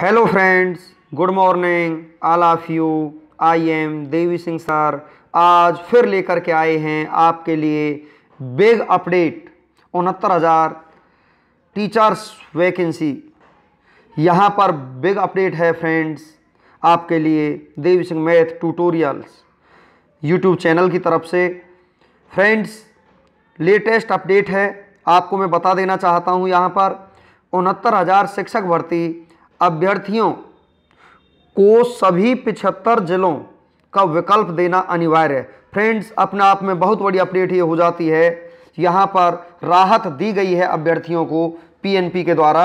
hello friends good morning all of you I am Devi Singh sir आज फिर लेकर के आए हैं आपके लिए बिग अपडेट उनहत्तर हज़ार टीचर्स वैकेंसी यहाँ पर बिग अपडेट है फ्रेंड्स आपके लिए Devi Singh math tutorials YouTube channel की तरफ से फ्रेंड्स लेटेस्ट अपडेट है आपको मैं बता देना चाहता हूँ यहाँ पर उनहत्तर हज़ार शिक्षक भर्ती अभ्यर्थियों को सभी पिछहत्तर जिलों का विकल्प देना अनिवार्य है फ्रेंड्स अपने आप में बहुत बड़ी अपडेट ये हो जाती है यहाँ पर राहत दी गई है अभ्यर्थियों को पीएनपी के द्वारा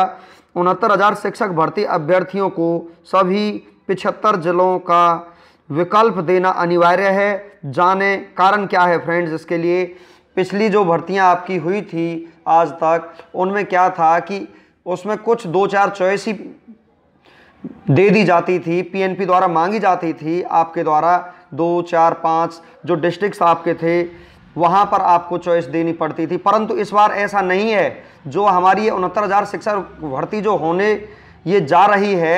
उनहत्तर हज़ार शिक्षक भर्ती अभ्यर्थियों को सभी पिछहत्तर जिलों का विकल्प देना अनिवार्य है जाने कारण क्या है फ्रेंड्स इसके लिए पिछली जो भर्तियाँ आपकी हुई थी आज तक उनमें क्या था कि उसमें कुछ दो चार चॉइस ही दे दी जाती थी पीएनपी द्वारा मांगी जाती थी आपके द्वारा दो चार पाँच जो डिस्ट्रिक्ट्स आपके थे वहाँ पर आपको चॉइस देनी पड़ती थी परंतु इस बार ऐसा नहीं है जो हमारी ये उनहत्तर हज़ार शिक्षा भर्ती जो होने ये जा रही है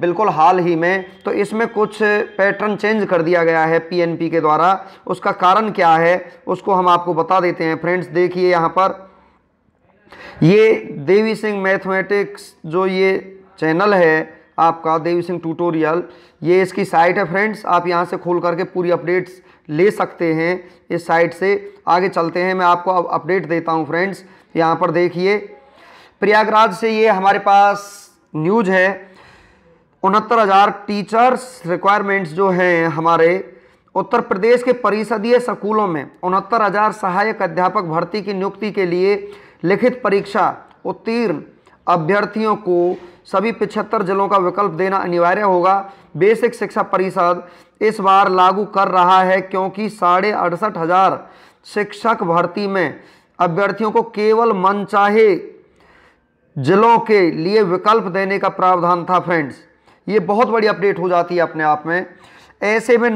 बिल्कुल हाल ही में तो इसमें कुछ पैटर्न चेंज कर दिया गया है पीएनपी के द्वारा उसका कारण क्या है उसको हम आपको बता देते हैं फ्रेंड्स देखिए यहाँ पर ये देवी सिंह मैथमेटिक्स जो ये चैनल है आपका देवी सिंह ट्यूटोरियल ये इसकी साइट है फ्रेंड्स आप यहाँ से खोल करके पूरी अपडेट्स ले सकते हैं इस साइट से आगे चलते हैं मैं आपको अब अपडेट देता हूँ फ्रेंड्स यहाँ पर देखिए प्रयागराज से ये हमारे पास न्यूज है उनहत्तर हज़ार टीचर्स रिक्वायरमेंट्स जो हैं हमारे उत्तर प्रदेश के परिषदीय स्कूलों में उनहत्तर हज़ार सहायक अध्यापक भर्ती की नियुक्ति के लिए लिखित परीक्षा उत्तीर्ण अभ्यर्थियों को सभी पिछहत्तर जिलों का विकल्प देना अनिवार्य होगा बेसिक शिक्षा परिषद इस बार लागू कर रहा है क्योंकि साढ़े अड़सठ हजार शिक्षक भर्ती में अभ्यर्थियों को केवल मनचाहे जिलों के लिए विकल्प देने का प्रावधान था फ्रेंड्स ये बहुत बड़ी अपडेट हो जाती है अपने आप में ऐसे में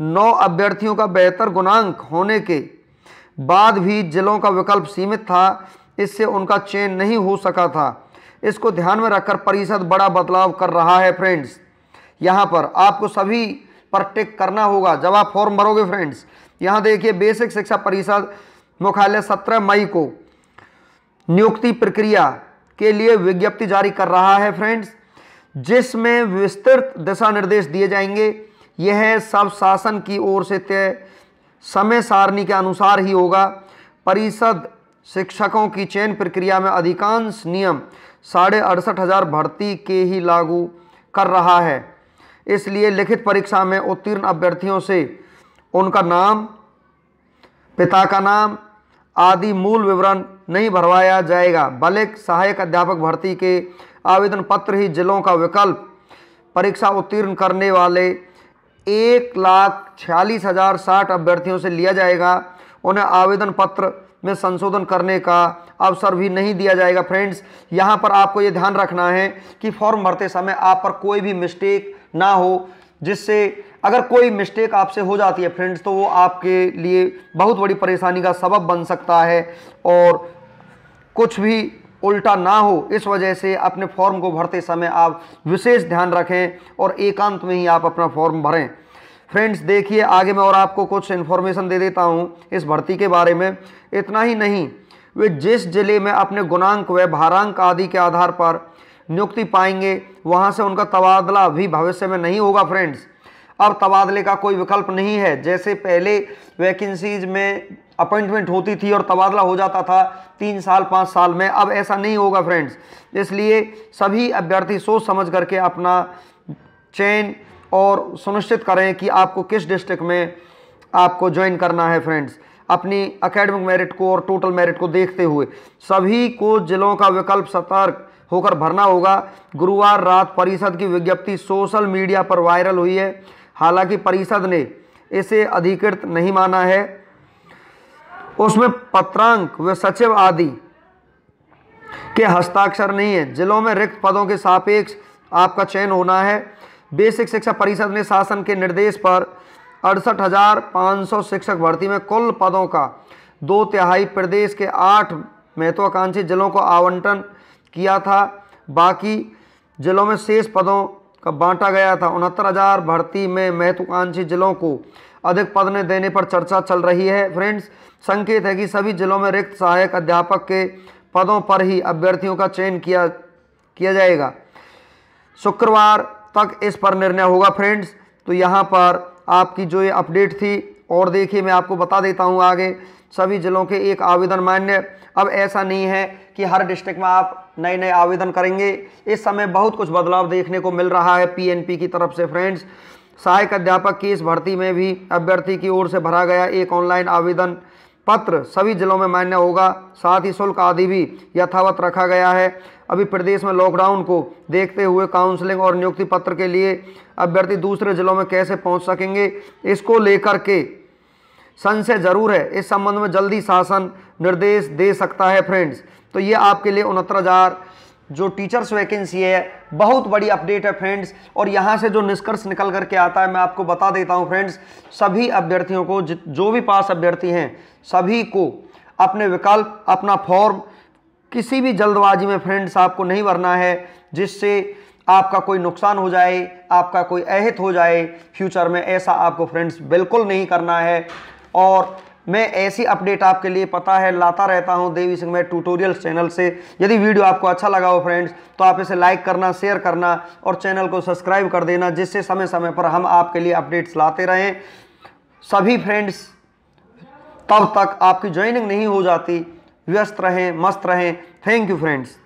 नौ अभ्यर्थियों का बेहतर गुणांक होने के बाद भी जिलों का विकल्प सीमित था इससे उनका चयन नहीं हो सका था इसको ध्यान में रखकर परिषद बड़ा बदलाव कर रहा है फ्रेंड्स यहाँ पर आपको सभी पर टिक करना होगा जब आप फॉर्म भरोगे फ्रेंड्स यहाँ देखिए बेसिक शिक्षा परिषद मुख्यालय सत्रह मई को नियुक्ति प्रक्रिया के लिए विज्ञप्ति जारी कर रहा है फ्रेंड्स जिसमें विस्तृत दिशा निर्देश दिए जाएंगे यह सब शासन की ओर से तय समय सारणी के अनुसार ही होगा परिषद शिक्षकों की चयन प्रक्रिया में अधिकांश नियम साढ़े अड़सठ हज़ार भर्ती के ही लागू कर रहा है इसलिए लिखित परीक्षा में उत्तीर्ण अभ्यर्थियों से उनका नाम पिता का नाम आदि मूल विवरण नहीं भरवाया जाएगा भले सहायक अध्यापक भर्ती के आवेदन पत्र ही जिलों का विकल्प परीक्षा उत्तीर्ण करने वाले एक लाख छियालीस हज़ार साठ अभ्यर्थियों से लिया जाएगा उन्हें आवेदन पत्र में संशोधन करने का अवसर भी नहीं दिया जाएगा फ्रेंड्स यहाँ पर आपको ये ध्यान रखना है कि फॉर्म भरते समय आप पर कोई भी मिस्टेक ना हो जिससे अगर कोई मिस्टेक आपसे हो जाती है फ्रेंड्स तो वो आपके लिए बहुत बड़ी परेशानी का सबब बन सकता है और कुछ भी उल्टा ना हो इस वजह से अपने फॉर्म को भरते समय आप विशेष ध्यान रखें और एकांत में ही आप अपना फॉर्म भरें फ्रेंड्स देखिए आगे मैं और आपको कुछ इन्फॉर्मेशन दे देता हूँ इस भर्ती के बारे में इतना ही नहीं वे जिस जिले में अपने गुणांक व भारांक आदि के आधार पर नियुक्ति पाएंगे वहाँ से उनका तबादला भी भविष्य में नहीं होगा फ्रेंड्स अब तबादले का कोई विकल्प नहीं है जैसे पहले वैकेंसीज में अपॉइंटमेंट होती थी और तबादला हो जाता था तीन साल पाँच साल में अब ऐसा नहीं होगा फ्रेंड्स इसलिए सभी अभ्यर्थी सोच समझ करके अपना चयन और सुनिश्चित करें कि आपको किस डिस्ट्रिक्ट में आपको ज्वाइन करना है फ्रेंड्स अपनी अकेडमिक मेरिट को और टोटल मेरिट को देखते हुए सभी को जिलों का विकल्प सतर्क होकर भरना होगा गुरुवार रात परिषद की विज्ञप्ति सोशल मीडिया पर वायरल हुई है हालांकि परिषद ने इसे अधिकृत नहीं माना है उसमें पत्रांक व सचिव आदि के हस्ताक्षर नहीं है जिलों में रिक्त पदों के सापेक्ष आपका चयन होना है बेसिक शिक्षा परिषद ने शासन के निर्देश पर अड़सठ हज़ार पाँच सौ शिक्षक भर्ती में कुल पदों का दो तिहाई प्रदेश के आठ महत्वाकांक्षी जिलों को आवंटन किया था बाकी जिलों में शेष पदों का बांटा गया था उनहत्तर हज़ार भर्ती में महत्वाकांक्षी जिलों को अधिक पद ने देने पर चर्चा चल रही है फ्रेंड्स संकेत है कि सभी जिलों में रिक्त सहायक अध्यापक के पदों पर ही अभ्यर्थियों का चयन किया किया जाएगा शुक्रवार तक इस पर निर्णय होगा फ्रेंड्स तो यहाँ पर आपकी जो ये अपडेट थी और देखिए मैं आपको बता देता हूँ आगे सभी ज़िलों के एक आवेदन मान्य अब ऐसा नहीं है कि हर डिस्ट्रिक्ट में आप नए नए आवेदन करेंगे इस समय बहुत कुछ बदलाव देखने को मिल रहा है पीएनपी की तरफ से फ्रेंड्स सहायक अध्यापक की इस भर्ती में भी अभ्यर्थी की ओर से भरा गया एक ऑनलाइन आवेदन पत्र सभी जिलों में मान्य होगा साथ ही शुल्क आदि भी यथावत रखा गया है अभी प्रदेश में लॉकडाउन को देखते हुए काउंसलिंग और नियुक्ति पत्र के लिए अभ्यर्थी दूसरे जिलों में कैसे पहुंच सकेंगे इसको लेकर के संशय जरूर है इस संबंध में जल्दी शासन निर्देश दे सकता है फ्रेंड्स तो ये आपके लिए उनहत्तर हज़ार जो टीचर्स वैकेंसी है बहुत बड़ी अपडेट है फ्रेंड्स और यहाँ से जो निष्कर्ष निकल करके आता है मैं आपको बता देता हूँ फ्रेंड्स सभी अभ्यर्थियों को जो भी पास अभ्यर्थी हैं सभी को अपने विकल्प अपना फॉर्म किसी भी जल्दबाजी में फ्रेंड्स आपको नहीं भरना है जिससे आपका कोई नुकसान हो जाए आपका कोई अहित हो जाए फ्यूचर में ऐसा आपको फ्रेंड्स बिल्कुल नहीं करना है और मैं ऐसी अपडेट आपके लिए पता है लाता रहता हूं देवी सिंह मैं ट्यूटोरियल चैनल से यदि वीडियो आपको अच्छा लगा हो फ्रेंड्स तो आप इसे लाइक करना शेयर करना और चैनल को सब्सक्राइब कर देना जिससे समय समय पर हम आपके लिए अपडेट्स लाते रहें सभी फ्रेंड्स तब तक आपकी ज्वाइनिंग नहीं हो जाती व्यस्त रहें मस्त रहें थैंक यू फ्रेंड्स